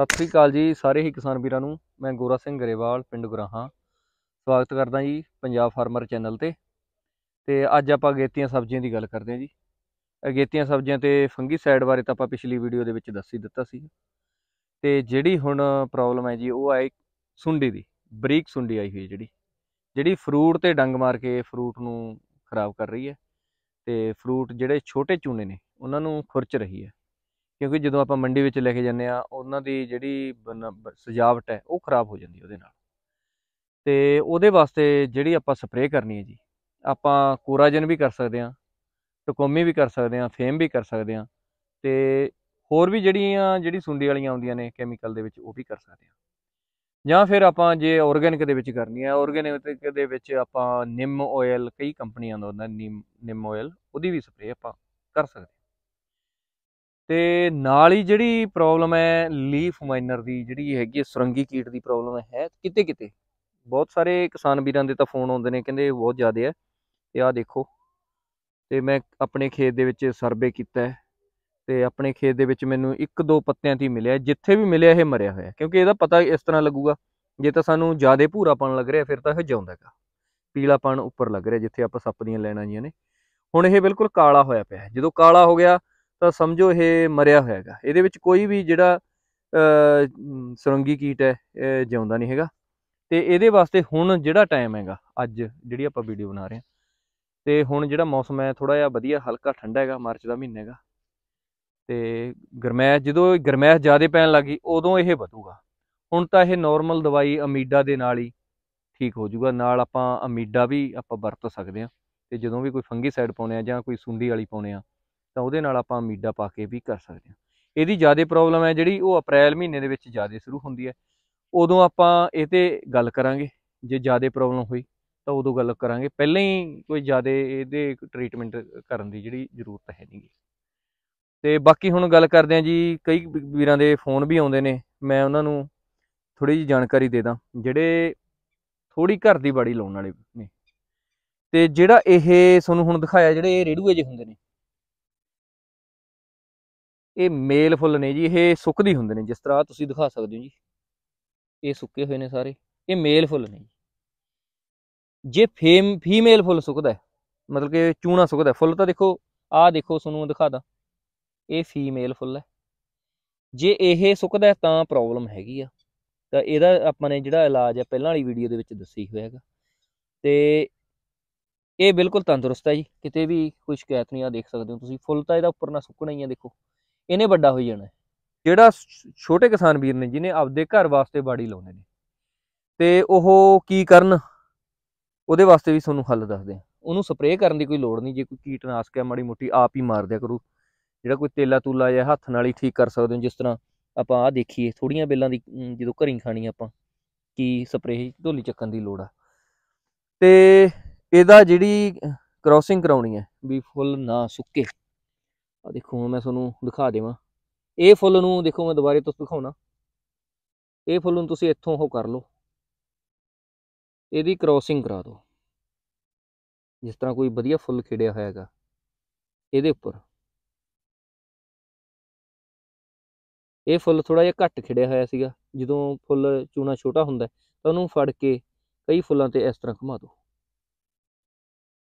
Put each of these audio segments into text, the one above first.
ਸਤਿ ਸ੍ਰੀ ਅਕਾਲ ਜੀ ਸਾਰੇ ਹੀ ਕਿਸਾਨ ਵੀਰਾਂ ਨੂੰ ਮੈਂ ਗੋਰਾ ਸਿੰਘ ਗਰੇਵਾਲ ਪਿੰਡ ਗੁਰਾਹਾ ਸਵਾਗਤ ਕਰਦਾ ਜੀ ਪੰਜਾਬ ਫਾਰਮਰ ਚੈਨਲ ਤੇ ਤੇ ਅੱਜ ਆਪਾਂ ਅਗੇਤੀਆਂ ਸਬਜ਼ੀਆਂ ਦੀ ਗੱਲ ਕਰਦੇ ਹਾਂ ਜੀ ਅਗੇਤੀਆਂ ਸਬਜ਼ੀਆਂ ਤੇ ਫੰਗੀ ਸਾਈਡ ਬਾਰੇ ਤਾਂ ਆਪਾਂ ਪਿਛਲੀ ਵੀਡੀਓ ਦੇ ਵਿੱਚ ਦੱਸ ਹੀ ਦਿੱਤਾ ਸੀ ਤੇ ਜਿਹੜੀ ਹੁਣ ਪ੍ਰੋਬਲਮ ਹੈ ਜੀ ਉਹ ਹੈ ਸੁੰਡੀ ਦੀ ਬਰੀਕ ਸੁੰਡੀ ਆਈ ਹੋਈ ਜਿਹੜੀ ਜਿਹੜੀ ਫਰੂਟ ਤੇ ਡੰਗ ਮਾਰ ਕੇ ਫਰੂਟ ਨੂੰ ਖਰਾਬ ਕਰ ਰਹੀ ਹੈ ਤੇ ਫਰੂਟ ਜਿਹੜੇ ਛੋਟੇ ਚੂਨੇ ਨੇ ਉਹਨਾਂ ਨੂੰ ਖੁਰਚ ਰਹੀ ਹੈ ਕਿਉਂਕਿ ਜਦੋਂ ਆਪਾਂ ਮੰਡੀ ਵਿੱਚ ਲੈ ਕੇ ਜਾਂਦੇ ਆ ਉਹਨਾਂ ਦੀ ਜਿਹੜੀ ਸਜਾਵਟ ਹੈ ਉਹ ਖਰਾਬ ਹੋ ਜਾਂਦੀ ਉਹਦੇ ਨਾਲ ਤੇ ਉਹਦੇ ਵਾਸਤੇ ਜਿਹੜੀ ਆਪਾਂ ਸਪਰੇਅ ਕਰਨੀ ਹੈ ਜੀ ਆਪਾਂ ਕੋਰਾਜਨ ਵੀ ਕਰ ਸਕਦੇ ਆ ਟਕੋਮੀ ਵੀ ਕਰ ਸਕਦੇ ਆ ਫੇਮ ਵੀ ਕਰ ਸਕਦੇ ਆ ਤੇ ਹੋਰ ਵੀ ਜਿਹੜੀਆਂ ਜਿਹੜੀ ਸੁੰਡੀ ਵਾਲੀਆਂ ਆਉਂਦੀਆਂ ਨੇ ਕੈਮੀਕਲ ਦੇ ਵਿੱਚ ਉਹ ਵੀ ਕਰ ਸਕਦੇ ਆ ਜਾਂ ਫਿਰ ਆਪਾਂ ਜੇ ਆਰਗੈਨਿਕ ਦੇ ਵਿੱਚ ਕਰਨੀ ਹੈ ਆਰਗੈਨਿਕ ਦੇ ਵਿੱਚ ਆਪਾਂ ਨਿੰਮ ਆਇਲ ਕਈ ਕੰਪਨੀਆਂ ਦਾ ਹੁੰਦਾ ਨਿੰਮ ਨਿੰਮ ਆਇਲ ਉਹਦੀ ਵੀ ਸਪਰੇਅ ਆਪਾਂ ਕਰ ਸਕਦੇ ਆ ਤੇ ਨਾਲ ਹੀ ਜਿਹੜੀ ਪ੍ਰੋਬਲਮ ਹੈ ਲੀਫ ਮਾਈਨਰ ਦੀ ਜਿਹੜੀ ਹੈਗੀ ਸੁਰੰਗੀ ਕੀਟ ਦੀ ਪ੍ਰੋਬਲਮ ਹੈ ਕਿਤੇ ਕਿਤੇ ਬਹੁਤ ਸਾਰੇ ਕਿਸਾਨ ਵੀਰਾਂ ਦੇ ਤਾਂ ਫੋਨ ਆਉਂਦੇ ਨੇ ਕਹਿੰਦੇ ਬਹੁਤ ਜ਼ਿਆਦਾ ਹੈ ਤੇ ਆਹ ਦੇਖੋ ਤੇ ਮੈਂ ਆਪਣੇ ਖੇਤ ਦੇ ਵਿੱਚ ਸਰਵੇ ਕੀਤਾ ਤੇ ਆਪਣੇ ਖੇਤ ਦੇ ਵਿੱਚ ਮੈਨੂੰ ਇੱਕ ਦੋ ਪੱਤਿਆਂ ਤੇ ਮਿਲਿਆ ਜਿੱਥੇ ਵੀ ਮਿਲਿਆ ਇਹ ਮਰਿਆ ਹੋਇਆ ਕਿਉਂਕਿ ਇਹਦਾ ਪਤਾ ਇਸ ਤਰ੍ਹਾਂ ਲੱਗੂਗਾ ਜੇ ਤਾਂ ਸਾਨੂੰ ਜ਼ਿਆਦਾ ਭੂਰਾਪਣ ਲੱਗ ਰਿਹਾ ਫਿਰ ਤਾਂ ਇਹ ਜਾਉਂਦਾਗਾ ਪੀਲਾਪਣ ਉੱਪਰ ਲੱਗ ਰਿਹਾ ਜਿੱਥੇ ਆਪਾਂ ਸੱਪ ਦੀਆਂ ਲੈਣਾ ਜੀਆਂ ਨੇ ਹੁਣ ਇਹ ਬਿਲਕੁਲ ਕਾਲਾ ਹੋਇਆ ਪਿਆ ਜਦੋਂ ਕਾਲਾ ਹੋ ਗਿਆ ਤਾਂ ਸਮਝੋ ਇਹ ਮਰਿਆ ਹੋਇਆਗਾ ਇਹਦੇ ਵਿੱਚ ਕੋਈ ਵੀ ਜਿਹੜਾ ਸੁਰੰਗੀ ਕੀਟ ਹੈ ਜਿਉਂਦਾ ਨਹੀਂ ਹੈਗਾ ਤੇ ਇਹਦੇ ਵਾਸਤੇ ਹੁਣ ਜਿਹੜਾ ਟਾਈਮ ਹੈਗਾ ਅੱਜ ਜਿਹੜੀ ਆਪਾਂ ਵੀਡੀਓ ਬਣਾ ਰਹੇ ਹਾਂ ਤੇ ਹੁਣ ਜਿਹੜਾ ਮੌਸਮ ਹੈ ਥੋੜਾ ਜਿਹਾ ਵਧੀਆ ਹਲਕਾ ਠੰਡਾ ਹੈਗਾ ਮਾਰਚ ਦਾ ਮਹੀਨਾ ਹੈਗਾ ਤੇ ਗਰਮੈਸ਼ ਜਦੋਂ ਗਰਮੈਸ਼ ਜ਼ਿਆਦਾ ਪੈਣ ਲੱਗੀ ਉਦੋਂ ਇਹ ਵਧੂਗਾ ਹੁਣ ਤਾਂ ਇਹ ਨਾਰਮਲ ਦਵਾਈ ਅਮੀਡਾ ਦੇ ਨਾਲ ਹੀ ਠੀਕ ਹੋ ਜਾਊਗਾ ਨਾਲ ਆਪਾਂ ਅਮੀਡਾ ਵੀ ਆਪਾਂ ਵਰਤ ਸਕਦੇ ਆ ਤੇ ਜਦੋਂ ਵੀ ਕੋਈ ਫੰਗੀਸਾਈਡ ਪਾਉਨੇ ਆ ਜਾਂ ਕੋਈ ਸੁੰਡੀ ਵਾਲੀ ਪਾਉਨੇ ਆ ਤਾਂ ਉਹਦੇ ਨਾਲ ਆਪਾਂ ਅਮੀਡਾ ਪਾ ਕੇ ਵੀ ਕਰ ਸਕਦੇ ਹਾਂ ਇਹਦੀ ਜ਼ਿਆਦਾ ਪ੍ਰੋਬਲਮ ਹੈ ਜਿਹੜੀ ਉਹ ਅਪ੍ਰੈਲ ਮਹੀਨੇ ਦੇ ਵਿੱਚ ਜ਼ਿਆਦਾ ਸ਼ੁਰੂ ਹੁੰਦੀ ਹੈ ਉਦੋਂ ਆਪਾਂ ਇਹ ਤੇ ਗੱਲ ਕਰਾਂਗੇ ਜੇ ਜ਼ਿਆਦਾ ਪ੍ਰੋਬਲਮ ਹੋਈ ਤਾਂ ਉਦੋਂ ਗੱਲ ਕਰਾਂਗੇ ਪਹਿਲਾਂ ਹੀ ਕੋਈ ਜ਼ਿਆਦਾ ਇਹਦੇ ਟ੍ਰੀਟਮੈਂਟ ਕਰਨ ਦੀ ਜਿਹੜੀ ਜ਼ਰੂਰਤ ਹੈ ਨਹੀਂ ਤੇ ਬਾਕੀ ਹੁਣ ਗੱਲ ਕਰਦੇ ਹਾਂ ਜੀ ਕਈ ਵੀਰਾਂ ਦੇ ਫੋਨ ਵੀ ਆਉਂਦੇ ਨੇ ਮੈਂ ਉਹਨਾਂ ਨੂੰ ਥੋੜੀ ਜੀ ਜਾਣਕਾਰੀ ਦੇ ਦਾਂ ਜਿਹੜੇ ਥੋੜੀ ਘਰ ਦੀ ਬਾੜੀ ਲਾਉਣ ਵਾਲੇ ਨੇ ਤੇ ਜਿਹੜਾ ਇਹ ਤੁਹਾਨੂੰ ਹੁਣ ਦਿਖਾਇਆ ਜਿਹੜੇ ਇਹ ਰੇੜੂਏ ਜੇ ਹੁੰਦੇ ਨੇ ਇਹ ਮੇਲ ਫੁੱਲ ਨੇ ਜੀ ਇਹ ਸੁੱਕਦੀ ਹੁੰਦੇ ਨੇ ਜਿਸ ਤਰ੍ਹਾਂ ਤੁਸੀਂ ਦਿਖਾ ਸਕਦੇ ਹੋ ਜੀ ਇਹ ਸੁੱਕੇ ਹੋਏ ਨੇ ਸਾਰੇ ਇਹ ਮੇਲ ਫੁੱਲ ਨੇ ਜੀ ਜੇ ਫੇਮ ਫੀਮੇਲ ਫੁੱਲ ਸੁੱਕਦਾ ਹੈ ਮਤਲਬ ਕਿ ਚੂਣਾ ਸੁੱਕਦਾ ਫੁੱਲ ਤਾਂ ਦੇਖੋ ਆਹ ਦੇਖੋ ਤੁਹਾਨੂੰ ਦਿਖਾਦਾ ਇਹ ਫੀਮੇਲ ਫੁੱਲ ਹੈ ਜੇ ਇਹ ਸੁੱਕਦਾ ਤਾਂ ਪ੍ਰੋਬਲਮ ਹੈਗੀ ਆ ਤਾਂ ਇਹਦਾ ਆਪਾਂ ਨੇ ਜਿਹੜਾ ਇਲਾਜ ਹੈ ਪਹਿਲਾਂ ਵਾਲੀ ਵੀਡੀਓ ਦੇ ਵਿੱਚ ਦੱਸੀ ਹੋਇਆਗਾ ਤੇ ਇਹ ਬਿਲਕੁਲ ਤੰਦਰੁਸਤ ਹੈ ਜੀ ਕਿਤੇ ਵੀ ਕੋਈ ਸ਼ਿਕਾਇਤ ਨਹੀਂ ਆ ਦੇਖ ਸਕਦੇ ਹੋ ਤੁਸੀਂ ਫੁੱਲ ਤਾਂ ਇਹਦਾ ਉੱਪਰ ਨਾ ਸੁੱਕਣਾ ਹੀ ਆ ਦੇਖੋ ਇਹਨੇ ਵੱਡਾ ਹੋਈ ਜਾਣਾ ਜਿਹੜਾ ਛੋਟੇ ਕਿਸਾਨ ਵੀਰ ਨੇ ਜਿਨੇ ਆਪਦੇ ਘਰ ਵਾਸਤੇ ਬਾੜੀ ਲਾਉਂਦੇ ਨੇ ਤੇ ਉਹ ਕੀ ਕਰਨ ਉਹਦੇ ਵਾਸਤੇ ਵੀ ਤੁਹਾਨੂੰ ਹੱਲ ਦੱਸਦੇ ਆ ਉਹਨੂੰ ਸਪਰੇਅ ਕਰਨ ਦੀ ਕੋਈ ਲੋੜ ਨਹੀਂ ਜੇ ਕੋਈ ਕੀਟਨਾਸ਼ਕ ਹੈ ਮਾੜੀ ਮੋਟੀ ਆਪ ਹੀ ਮਾਰ ਦਿਆ ਕਰੋ ਜਿਹੜਾ ਕੋਈ ਤੇਲਾ ਤੂਲਾ ਜਾਂ ਹੱਥ ਨਾਲ ਹੀ ਠੀਕ ਕਰ ਸਕਦੇ ਹੋ ਜਿਸ ਤਰ੍ਹਾਂ ਆਪਾਂ ਆ ਦੇਖੀਏ ਥੋੜੀਆਂ ਬੇਲਾਂ ਦੀ ਜਦੋਂ ਘਰੀ ਖਾਣੀ ਆਪਾਂ ਕੀ ਸਪਰੇਅ ਢੋਲੀ ਚੱਕਣ ਦੀ ਲੋੜ ਆ ਤੇ ਇਹਦਾ ਜਿਹੜੀ ਕ੍ਰੋਸਿੰਗ ਕਰਾਉਣੀ ਹੈ ਵੀ ਫੁੱਲ ਨਾ ਸੁੱਕੇ ਆ ਦੇਖੋ ਮੈਂ ਤੁਹਾਨੂੰ ਦਿਖਾ ਦੇਵਾਂ ਇਹ ਫੁੱਲ ਨੂੰ ਦੇਖੋ ਮੈਂ ਦੁਬਾਰੇ ਤੋਂ ਦਿਖਾਉਣਾ ਇਹ ਫੁੱਲ ਨੂੰ ਤੁਸੀਂ ਇੱਥੋਂ ਉਹ ਕਰ ਲਓ ਇਹਦੀ ਕ੍ਰੋਸਿੰਗ ਕਰਾ ਦਿਓ ਜਿਸ ਤਰ੍ਹਾਂ ਕੋਈ ਵਧੀਆ ਫੁੱਲ ਖਿੜਿਆ ਹੋਇਆ ਹੈਗਾ ਇਹਦੇ ਉੱਪਰ ਇਹ ਫੁੱਲ ਥੋੜਾ ਜਿਹਾ ਘੱਟ ਖਿੜਿਆ ਹੋਇਆ ਸੀਗਾ ਜਦੋਂ ਫੁੱਲ ਚੂਨਾ ਛੋਟਾ ਹੁੰਦਾ ਤਾਂ ਉਹਨੂੰ ਫੜ ਕੇ ਕਈ ਫੁੱਲਾਂ ਤੇ ਇਸ ਤਰ੍ਹਾਂ ਘੁਮਾ ਦਿਓ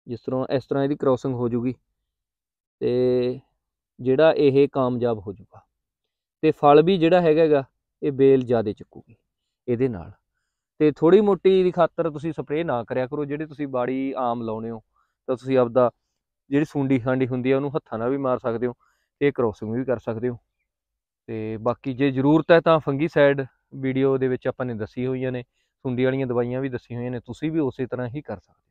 ਜਿਸ ਤਰ੍ਹਾਂ ਇਸ ਤਰ੍ਹਾਂ ਇਹਦੀ ਕ੍ਰੋਸਿੰਗ ਹੋ ਜੂਗੀ ਤੇ ਜਿਹੜਾ ਇਹ ਕਾਮਯਾਬ ਹੋ ਜਾਊਗਾ ਤੇ ਫਲ ਵੀ ਜਿਹੜਾ ਹੈਗਾਗਾ ਇਹ ਬੇਲ ਜ਼ਿਆਦਾ ਚੱਕੂਗੀ ਇਹਦੇ ਨਾਲ ਤੇ ਥੋੜੀ ਮੋਟੀ ਦੀ ਖਾਤਰ ਤੁਸੀਂ ਸਪਰੇਅ ਨਾ ਕਰਿਆ ਕਰੋ ਜਿਹੜੇ ਤੁਸੀਂ ਬਾੜੀ ਆਮ ਲਾਉਣੇ ਹੋ ਤਾਂ ਤੁਸੀਂ ਆਪਦਾ ਜਿਹੜੀ ਸੁੰਡੀ ਹਾਂਡੀ ਹੁੰਦੀ ਆ ਉਹਨੂੰ ਹੱਥਾਂ ਨਾਲ ਵੀ ਮਾਰ ਸਕਦੇ ਹੋ ਤੇ ਕ੍ਰੋਸਿੰਗ ਵੀ ਕਰ ਸਕਦੇ ਹੋ ਤੇ ਬਾਕੀ ਜੇ ਜ਼ਰੂਰਤ ਹੈ ਤਾਂ ਫੰਗੀਸਾਈਡ ਵੀਡੀਓ ਦੇ ਵਿੱਚ ਆਪਾਂ ਨੇ ਦੱਸੀ ਹੋਈਆਂ ਨੇ ਸੁੰਡੀ ਵਾਲੀਆਂ ਦਵਾਈਆਂ ਵੀ ਦੱਸੀ ਹੋਈਆਂ ਨੇ ਤੁਸੀਂ ਵੀ ਉਸੇ ਤਰ੍ਹਾਂ ਹੀ ਕਰ ਸਕਦੇ ਹੋ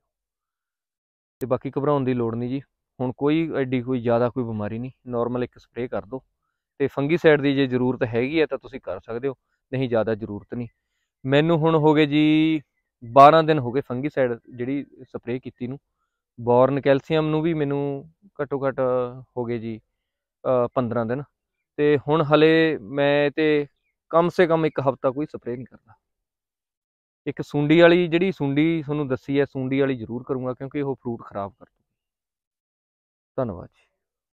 ਤੇ ਬਾਕੀ ਘਬਰਾਉਣ ਦੀ ਲੋੜ ਨਹੀਂ ਜੀ ਹੁਣ ਕੋਈ ਐਡੀ ਕੋਈ ਜ਼ਿਆਦਾ ਕੋਈ ਬਿਮਾਰੀ ਨਹੀਂ ਨਾਰਮਲ ਇੱਕ ਸਪਰੇਅ ਕਰ ਦਿਓ ਤੇ ਫੰਗੀਸਾਈਡ ਦੀ ਜੇ ਜ਼ਰੂਰਤ ਹੈਗੀ ਹੈ ਤਾਂ ਤੁਸੀਂ ਕਰ ਸਕਦੇ ਹੋ ਨਹੀਂ ਜ਼ਿਆਦਾ ਜ਼ਰੂਰਤ ਨਹੀਂ ਮੈਨੂੰ ਹੁਣ ਹੋ ਗਏ ਜੀ 12 ਦਿਨ ਹੋ ਗਏ ਫੰਗੀਸਾਈਡ ਜਿਹੜੀ ਸਪਰੇਅ ਕੀਤੀ ਨੂੰ ਬੋਰਨ ਕੈਲਸ਼ੀਅਮ ਨੂੰ ਵੀ ਮੈਨੂੰ ਘੱਟੋ ਘੱਟ ਹੋ ਗਏ ਜੀ 15 ਦਿਨ ਤੇ ਹੁਣ ਹਲੇ ਮੈਂ ਤੇ ਕਮ ਸੇ ਕਮ ਇੱਕ ਹਫਤਾ ਕੋਈ ਸਪਰੇਅ ਨਹੀਂ ਕਰਦਾ ਇੱਕ ਸੁੰਡੀ ਵਾਲੀ ਜਿਹੜੀ ਸੁੰਡੀ ਤੁਹਾਨੂੰ ਦੱਸੀ ਹੈ ਸੁੰਡੀ ਵਾਲੀ ਜ਼ਰੂਰ ਕਰੂੰਗਾ ਕਿਉਂਕਿ ਉਹ ਫਰੂਟ ਖਰਾਬ ਕਰਦੀ ਧੰਨਵਾਦ ਜੀ